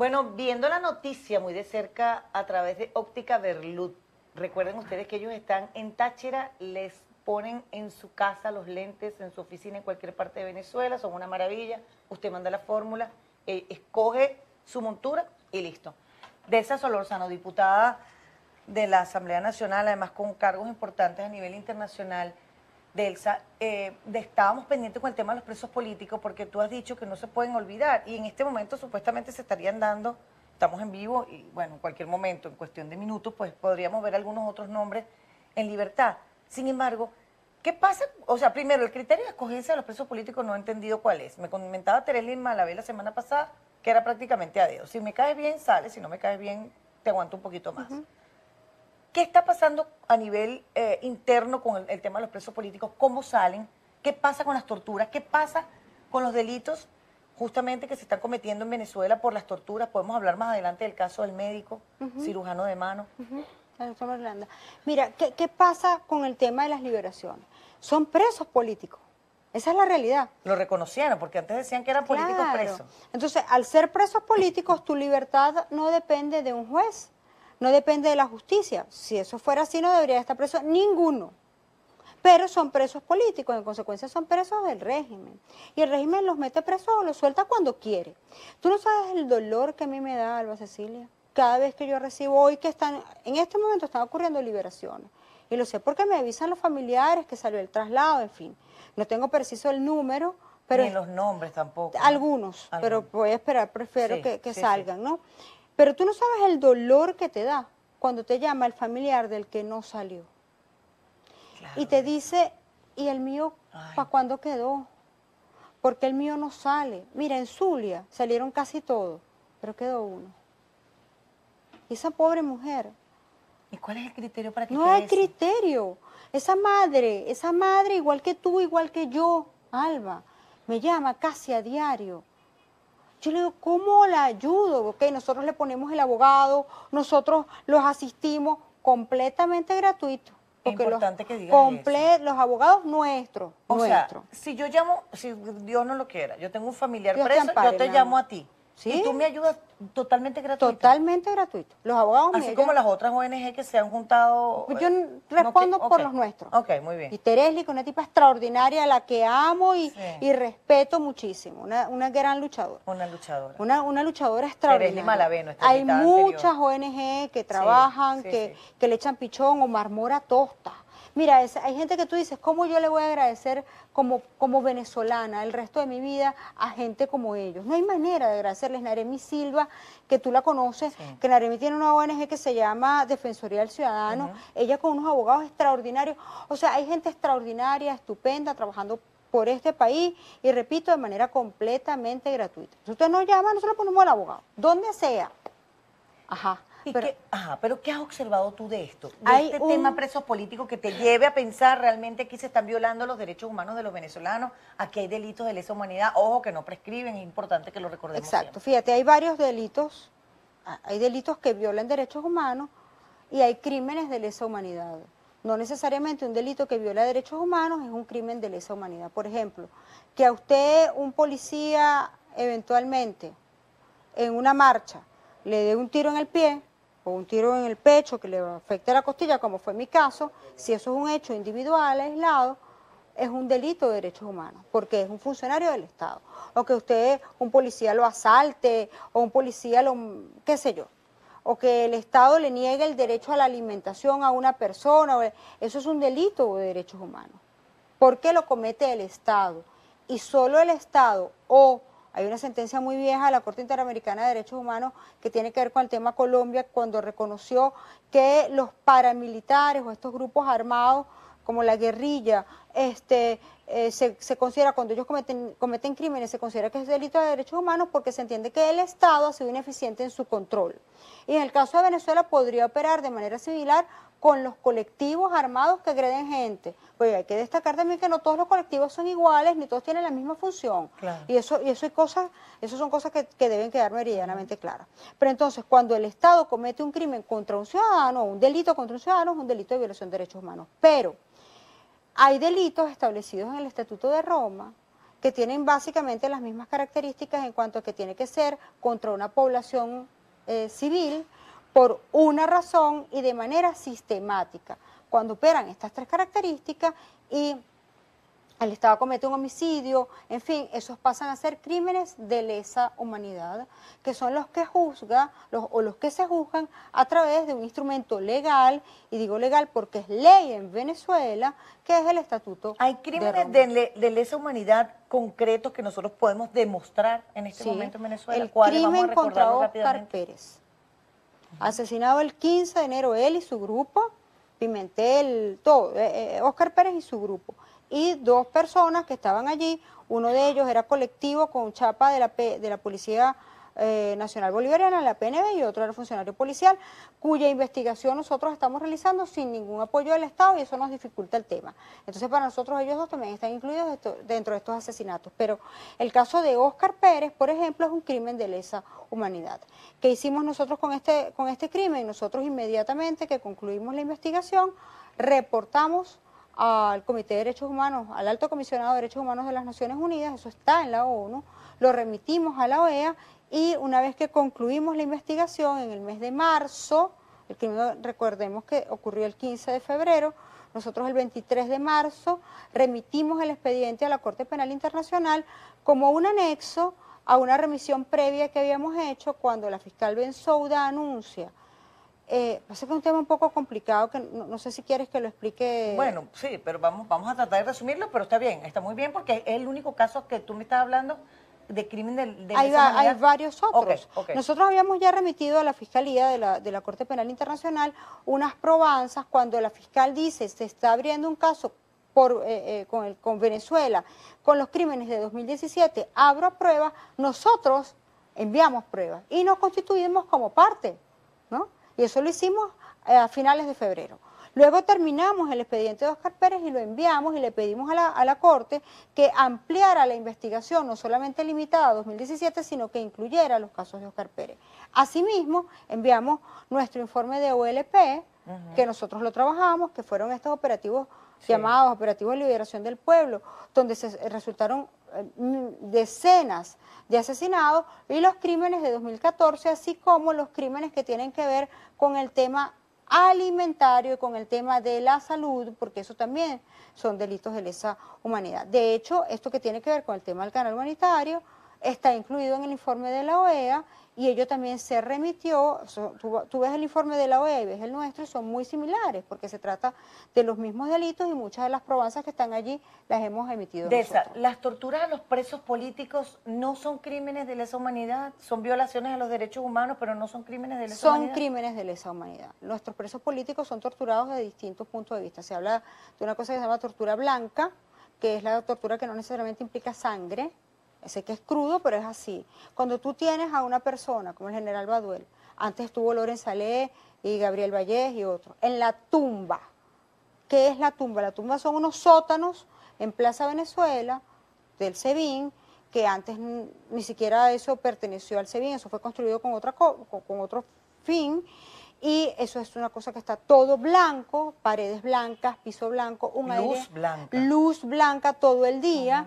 Bueno, viendo la noticia muy de cerca a través de Óptica Berlut, recuerden ustedes que ellos están en Táchira, les ponen en su casa los lentes, en su oficina, en cualquier parte de Venezuela, son una maravilla, usted manda la fórmula, eh, escoge su montura y listo. De esa Solorzano, diputada de la Asamblea Nacional, además con cargos importantes a nivel internacional, Delsa, eh, estábamos pendientes con el tema de los presos políticos porque tú has dicho que no se pueden olvidar y en este momento supuestamente se estarían dando, estamos en vivo y bueno, en cualquier momento, en cuestión de minutos, pues podríamos ver algunos otros nombres en libertad. Sin embargo, ¿qué pasa? O sea, primero, el criterio de escogencia de los presos políticos no he entendido cuál es. Me comentaba Teresa Malavé la semana pasada que era prácticamente a dedo. Si me caes bien, sales, si no me caes bien, te aguanto un poquito más. ¿Qué está pasando a nivel eh, interno con el, tema de los presos políticos? ¿Cómo salen? ¿Qué pasa con las torturas? ¿Qué pasa con los delitos justamente que se están cometiendo en Venezuela por las torturas? Podemos hablar más adelante del caso del médico, cirujano de mano. Mira, ¿qué, pasa con el tema de las liberaciones? Son presos políticos. Esa es la realidad. Lo reconocían, porque antes decían que eran políticos presos. Entonces, al ser presos políticos, tu libertad no depende de un juez no depende de la justicia. Si eso fuera así, no debería estar preso ninguno. Pero son presos políticos, en consecuencia son presos del régimen. Y el régimen los mete presos o los suelta cuando quiere. Tú no sabes el dolor que a mí me da, Alba Cecilia. Cada vez que yo recibo hoy que están, en este momento están ocurriendo liberaciones. Y lo sé porque me avisan los familiares que salió el traslado, en fin. No tengo preciso el número, pero... Ni los nombres tampoco. Algunos, pero voy a esperar, prefiero que, salgan, ¿no? Pero tú no sabes el dolor que te da cuando te llama el familiar del que no salió. Y te dice, ¿y el mío para cuándo quedó? Porque el mío no sale. Mira, en Zulia salieron casi todos, pero quedó uno. Y esa pobre mujer. ¿Y cuál es el criterio para que No hay criterio. Esa madre, esa madre igual que tú, igual que yo, Alba, me llama casi a diario yo le digo, ¿cómo la ayudo? nosotros le ponemos el abogado, nosotros los asistimos completamente gratuito. es importante que diga los abogados nuestros. O sea, si yo llamo, si Dios no lo quiera, yo tengo un familiar preso, yo te llamo a ti. Y tú me ayudas totalmente gratuito. Totalmente gratuito. Los abogados Así como las otras ONG que se han juntado. Pues yo respondo por los nuestros. Ok, muy bien. Y Teresli, que una tipa extraordinaria, la que amo y, y respeto muchísimo. Una, gran luchadora. Una luchadora. Una, luchadora extraordinaria. Teresli Malaveno, Hay muchas ONG que trabajan, que, que le echan pichón o marmora tosta. Mira, hay gente que tú dices, ¿cómo yo le voy a agradecer como, como venezolana el resto de mi vida a gente como ellos? No hay manera de agradecerles. Naremi Silva, que tú la conoces, que Naremi tiene una ONG que se llama Defensoría del Ciudadano, ella con unos abogados extraordinarios. O sea, hay gente extraordinaria, estupenda, trabajando por este país y repito, de manera completamente gratuita. Si usted no llama, nosotros ponemos al abogado, donde sea. Ajá pero, qué, pero ¿qué has observado tú de esto? hay este tema presos políticos que te lleve a pensar realmente que se están violando los derechos humanos de los venezolanos, aquí hay delitos de lesa humanidad, ojo que no prescriben, es importante que lo recordemos. Exacto, fíjate, hay varios delitos, ah, hay delitos que violan derechos humanos y hay crímenes de lesa humanidad. No necesariamente un delito que viola derechos humanos es un crimen de lesa humanidad. Por ejemplo, que a usted un policía eventualmente en una marcha le dé un tiro en el pie, o un tiro en el pecho que le afecte la costilla, como fue mi caso, si eso es un hecho individual, aislado, es un delito de derechos humanos, porque es un funcionario del Estado. O que usted, un policía lo asalte, o un policía lo, qué sé yo, o que el Estado le niegue el derecho a la alimentación a una persona, eso es un delito de derechos humanos, porque lo comete el Estado. Y solo el Estado o hay una sentencia muy vieja de la Corte Interamericana de Derechos Humanos que tiene que ver con el tema Colombia, cuando reconoció que los paramilitares o estos grupos armados como la guerrilla este, eh, se, considera, cuando ellos cometen, crímenes, se considera que es delito de derechos humanos porque se entiende que el Estado ha sido ineficiente en su control. Y en el caso de Venezuela podría operar de manera similar con los colectivos armados que agreden gente. Pues hay que destacar también que no todos los colectivos son iguales, ni todos tienen la misma función. Y eso, y eso hay cosas, eso son cosas que, que, deben quedar meridianamente claras. Pero entonces, cuando el Estado comete un crimen contra un ciudadano, un delito contra un ciudadano, es un delito de violación de derechos humanos. Pero hay delitos establecidos en el Estatuto de Roma que tienen básicamente las mismas características en cuanto a que tiene que ser contra una población eh, civil por una razón y de manera sistemática. Cuando operan estas tres características y el Estado comete un homicidio, en fin, esos pasan a ser crímenes de lesa humanidad, que son los que juzga o los que se juzgan a través de un instrumento legal, y digo legal porque es ley en Venezuela, que es el Estatuto. ¿Hay crímenes de, lesa humanidad concretos que nosotros podemos demostrar en este momento en Venezuela? El crimen contra Oscar Pérez, asesinado el 15 de enero él y su grupo, Pimentel, todo, Oscar eh, eh, Pérez y su grupo y dos personas que estaban allí, uno de ellos era colectivo con chapa de la, de la Policía eh, Nacional Bolivariana, la PNB, y otro era funcionario policial, cuya investigación nosotros estamos realizando sin ningún apoyo del Estado y eso nos dificulta el tema. Entonces, para nosotros ellos dos también están incluidos dentro de estos asesinatos. Pero el caso de Oscar Pérez, por ejemplo, es un crimen de lesa humanidad. ¿Qué hicimos nosotros con este, con este crimen? Nosotros inmediatamente que concluimos la investigación, reportamos al Comité de Derechos Humanos, al Alto Comisionado de Derechos Humanos de las Naciones Unidas, eso está en la ONU, lo remitimos a la OEA y una vez que concluimos la investigación en el mes de marzo, el crimen recordemos que ocurrió el 15 de febrero, nosotros el 23 de marzo remitimos el expediente a la Corte Penal Internacional como un anexo a una remisión previa que habíamos hecho cuando la fiscal Ben Souda anuncia eh, pasa que es un tema un poco complicado que no, sé si quieres que lo explique. Bueno, sí, pero vamos, a tratar de resumirlo, pero está bien, está muy bien porque es el único caso que tú me estás hablando de crimen de, hay, varios otros. Nosotros habíamos ya remitido a la Fiscalía de la, Corte Penal Internacional unas probanzas cuando la fiscal dice se está abriendo un caso eh, eh, con, con Venezuela, con los crímenes de 2017, abro pruebas, nosotros enviamos pruebas y nos constituimos como parte y eso lo hicimos eh, a finales de febrero. Luego terminamos el expediente de Oscar Pérez y lo enviamos y le pedimos a la, Corte que ampliara la investigación, no solamente limitada a 2017, sino que incluyera los casos de Oscar Pérez. Asimismo, enviamos nuestro informe de OLP, que nosotros lo trabajamos, que fueron estos operativos llamados Operativos de Liberación del Pueblo, donde se resultaron Mm, decenas de asesinados y los crímenes de 2014, así como los crímenes que tienen que ver con el tema alimentario y con el tema de la salud, porque eso también son delitos de lesa humanidad. De hecho, esto que tiene que ver con el tema del canal humanitario está incluido en el informe de la OEA y ello también se remitió, tú, ves el informe de la OEA ves el nuestro son muy similares porque se trata de los mismos delitos y muchas de las probanzas que están allí las hemos emitido. De esa, las torturas a los presos políticos no son crímenes de lesa humanidad, son violaciones a los derechos humanos, pero no son crímenes de lesa humanidad. Son crímenes de lesa humanidad. Nuestros presos políticos son torturados de distintos puntos de vista. Se habla de una cosa que se llama tortura blanca, que es la tortura que no necesariamente implica sangre, Sé que es crudo, pero es así. Cuando tú tienes a una persona, como el general Baduel, antes estuvo Loren Salé y Gabriel Vallés y otros, en la tumba. ¿Qué es la tumba? La tumba son unos sótanos en Plaza Venezuela del SEBIN, que antes ni siquiera eso perteneció al SEBIN, eso fue construido con, otra con otro fin. Y eso es una cosa que está todo blanco, paredes blancas, piso blanco, un luz blanca. luz blanca todo el día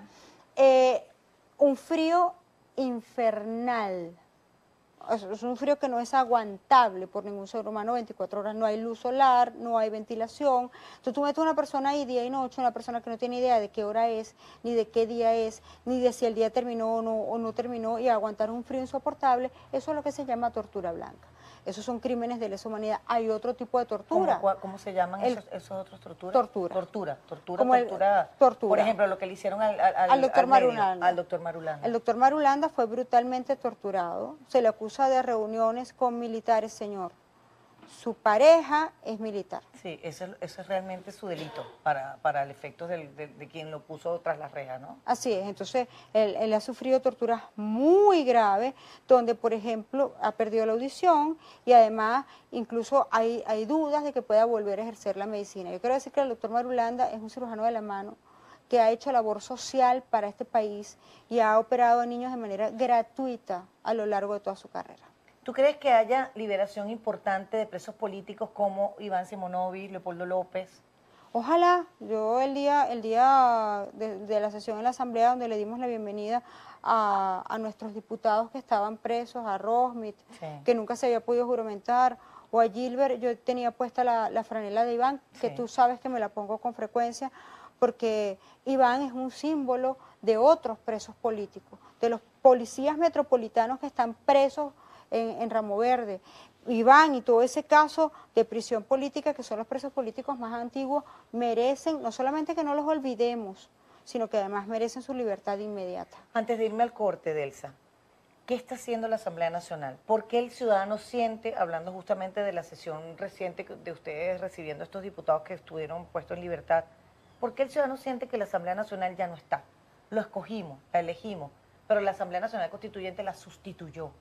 un frío infernal. Es un frío que no es aguantable por ningún ser humano, 24 horas no hay luz solar, no hay ventilación. Entonces tú metes a una persona ahí día y noche, una persona que no tiene idea de qué hora es, ni de qué día es, ni de si el día terminó o no, o no terminó, y aguantar un frío insoportable, eso es lo que se llama tortura blanca. Esos son crímenes de lesa humanidad. Hay otro tipo de tortura. ¿Cómo, se llaman esos, otros torturas? Tortura. Tortura, tortura, tortura, Por ejemplo, lo que le hicieron al, doctor Marulanda. Al doctor Marulanda. El doctor Marulanda fue brutalmente torturado. Se le acusa de reuniones con militares, señor su pareja es militar. Sí, eso, es realmente su delito para, para el efecto de, quien lo puso tras la rejas, ¿no? Así es, entonces él, ha sufrido torturas muy graves, donde por ejemplo ha perdido la audición y además incluso hay, hay dudas de que pueda volver a ejercer la medicina. Yo quiero decir que el doctor Marulanda es un cirujano de la mano que ha hecho labor social para este país y ha operado a niños de manera gratuita a lo largo de toda su carrera. ¿Tú crees que haya liberación importante de presos políticos como Iván Simonovi, Leopoldo López? Ojalá, yo el día, el día de, la sesión en la Asamblea donde le dimos la bienvenida a, nuestros diputados que estaban presos, a Rosmit, que nunca se había podido juramentar, o a Gilbert, yo tenía puesta la, franela de Iván, que tú sabes que me la pongo con frecuencia, porque Iván es un símbolo de otros presos políticos, de los policías metropolitanos que están presos en, Ramo Verde. Iván y todo ese caso de prisión política, que son los presos políticos más antiguos, merecen no solamente que no los olvidemos, sino que además merecen su libertad inmediata. Antes de irme al corte, Delsa, ¿qué está haciendo la Asamblea Nacional? ¿Por qué el ciudadano siente, hablando justamente de la sesión reciente de ustedes recibiendo estos diputados que estuvieron puestos en libertad, ¿por qué el ciudadano siente que la Asamblea Nacional ya no está? Lo escogimos, la elegimos, pero la Asamblea Nacional Constituyente la sustituyó.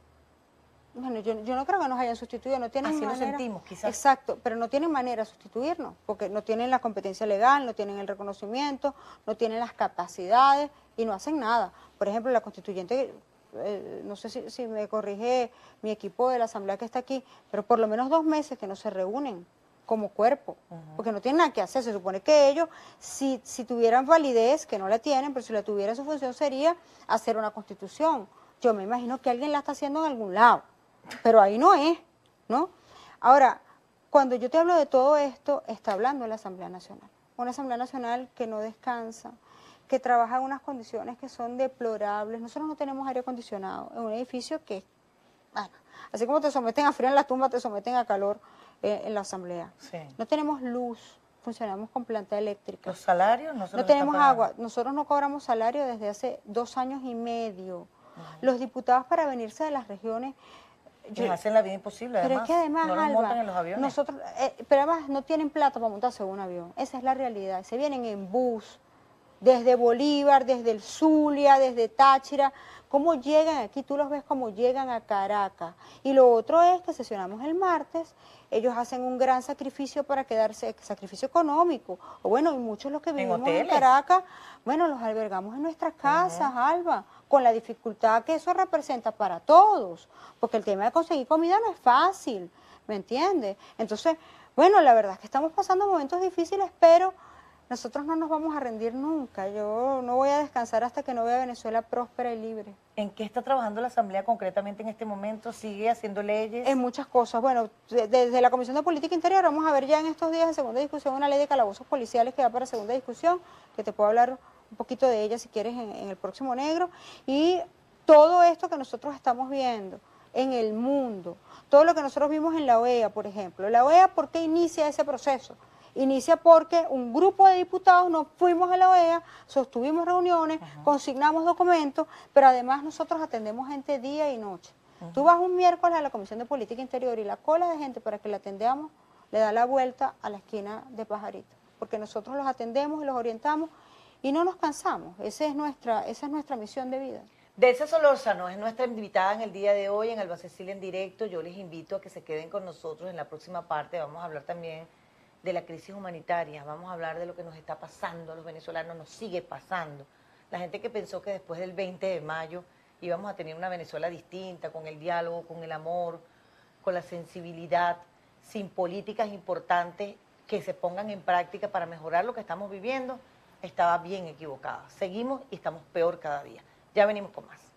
Bueno, yo, no creo que nos hayan sustituido, no tienen Así lo sentimos, quizás. Exacto, pero no tienen manera de sustituirnos, porque no tienen la competencia legal, no tienen el reconocimiento, no tienen las capacidades y no hacen nada. Por ejemplo, la constituyente, eh, no sé si, me corrige mi equipo de la asamblea que está aquí, pero por lo menos dos meses que no se reúnen como cuerpo, porque no tienen nada que hacer. Se supone que ellos, si, si tuvieran validez, que no la tienen, pero si la tuvieran, su función sería hacer una constitución. Yo me imagino que alguien la está haciendo en algún lado pero ahí no es, ¿no? Ahora, cuando yo te hablo de todo esto, está hablando la Asamblea Nacional. Una Asamblea Nacional que no descansa, que trabaja en unas condiciones que son deplorables. Nosotros no tenemos aire acondicionado en un edificio que, bueno, así como te someten a frío en la tumba, te someten a calor eh, en la Asamblea. No tenemos luz, funcionamos con planta eléctrica. ¿Los salarios? No tenemos agua. Nosotros no cobramos salario desde hace dos años y medio. Los diputados para venirse de las regiones hacen la vida imposible, pero además. es que además, no montan en los aviones. Nosotros, eh, pero además no tienen plata para montarse en un avión. Esa es la realidad. Se vienen en bus, desde Bolívar, desde el Zulia, desde Táchira. ¿Cómo llegan aquí? Tú los ves cómo llegan a Caracas. Y lo otro es que sesionamos el martes, ellos hacen un gran sacrificio para quedarse, sacrificio económico. O bueno, y muchos los que vivimos en, Caracas, bueno, los albergamos en nuestras casas, Alba con la dificultad que eso representa para todos, porque el tema de conseguir comida no es fácil, ¿me entiendes? Entonces, bueno, la verdad es que estamos pasando momentos difíciles, pero nosotros no nos vamos a rendir nunca. Yo no voy a descansar hasta que no vea Venezuela próspera y libre. ¿En qué está trabajando la Asamblea concretamente en este momento? ¿Sigue haciendo leyes? En muchas cosas. Bueno, desde la Comisión de Política Interior vamos a ver ya en estos días en segunda discusión una ley de calabozos policiales que va para segunda discusión, que te puedo hablar un poquito de ella si quieres en, el próximo negro. Y todo esto que nosotros estamos viendo en el mundo, todo lo que nosotros vimos en la OEA, por ejemplo. La OEA, ¿por qué inicia ese proceso? Inicia porque un grupo de diputados nos fuimos a la OEA, sostuvimos reuniones, consignamos documentos, pero además nosotros atendemos gente día y noche. Tú vas un miércoles a la Comisión de Política Interior y la cola de gente para que la atendamos le da la vuelta a la esquina de Pajarito, porque nosotros los atendemos y los orientamos y no nos cansamos. Esa es nuestra, esa es nuestra misión de vida. Delsa Solórzano es nuestra invitada en el día de hoy en Alba Cecilia en directo. Yo les invito a que se queden con nosotros en la próxima parte. Vamos a hablar también de la crisis humanitaria, vamos a hablar de lo que nos está pasando a los venezolanos, nos sigue pasando. La gente que pensó que después del 20 de mayo íbamos a tener una Venezuela distinta, con el diálogo, con el amor, con la sensibilidad, sin políticas importantes que se pongan en práctica para mejorar lo que estamos viviendo, estaba bien equivocada. Seguimos y estamos peor cada día. Ya venimos con más.